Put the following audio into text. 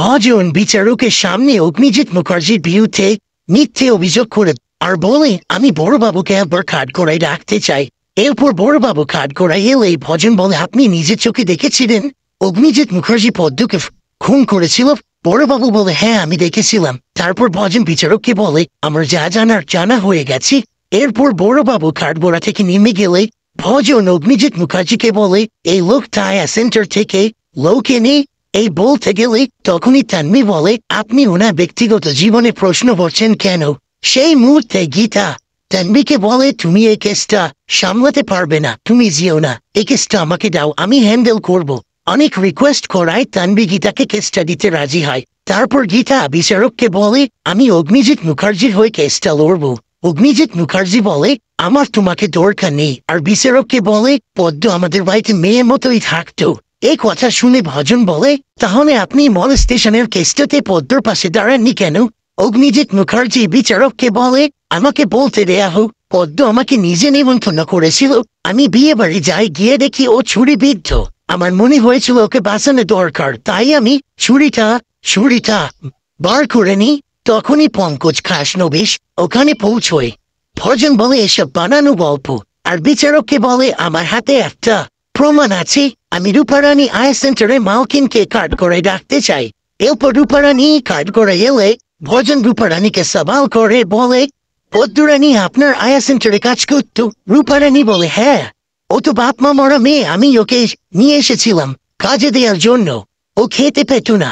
ভজন বিচারকের সামনে অগ্নিজিৎ মুখার্জির বিরুদ্ধে মিথ্যে অভিযোগ করে আর বলে আমি বড়বাবুকে একবার খাট করাই রাখতে চাই এরপর বড়বাবু খাট করাই এলে এই ভজন বলে আপনি নিজের চোখে দেখেছিলেন অগ্নিজিৎ মুখার্জি পদ্মকে খুন করেছিল বড়বাবু বলে হ্যাঁ আমি দেখেছিলাম তারপর ভজন বিচারককে বলে আমার যা জানার জানা হয়ে গেছে এরপর বড়বাবু বোড়া থেকে নেমে গেলে ভজন অগ্নিজিৎ মুখার্জিকে বলে এই লোকটা সেন্টার থেকে লোকে নেই এই বল থেকে তখনই তানমি বলে আপনি ওনার ব্যক্তিগত জীবনে প্রশ্ন করছেন কেন সেই মুহূর্তে গীতা তানবিকে বলে তুমি এই কেসটা সামলাতে পারবে না তুমি যেও না এই কেসটা আমাকে দাও আমি হ্যান্ডেল করব। অনেক রিকোয়েস্ট করায় তানবি গীতাকে কেসটা দিতে রাজি হয় তারপর গীতা বিচারককে বলে আমি অগ্নিজিৎ মুখার্জির হয়ে কেসটা লড়ব অগ্নিজিৎ মুখার্জি বলে আমার তোমাকে দরকার নেই আর বিচারককে বলে পদ্ম আমাদের বাড়িতে মেয়ের মতোই থাকতো এই কথা শুনে ভজন বলে তাহলে আপনি মল স্টেশনের কেস্টতে পদ্মর পাশে দাঁড়াননি কেন অগ্নিজিৎ মুখার্জি বিচারককে বলে আমাকে বলতে দেয়া হোক পদ্ম আমাকে নিজে নিমন্ত্রণ করেছিল আমি বিয়ে বাড়ি যাই গিয়ে দেখি ও ছুরি বিদ্ধ আমার মনে হয়েছিল ওকে বাঁচানো দরকার তাই আমি ছুরিটা ছুরিটা বার করে নি তখনই পঙ্কজ খাস নবিশ ওখানে পৌঁছয় ভজন বলে এসব বানানো গল্প আর বিচারককে বলে আমার হাতে একটা প্রমাণ আছে আমি রূপারানী আয় সেন্টারে মাওকিনকে কার্ড করে ডাকতে চাই এরপর রূপারানী কার্ড করে এলে ভজন রূপারানীকে সবাল করে বলে পদ্মরানী আপনার আয়া সেন্টারে কাজ করতো রূপারানী বলে হ্যাঁ ও তো বাপ মা মরা মেয়ে আমি ওকে নিয়ে এসেছিলাম কাজে দেওয়ার জন্য ও খেতে পেত না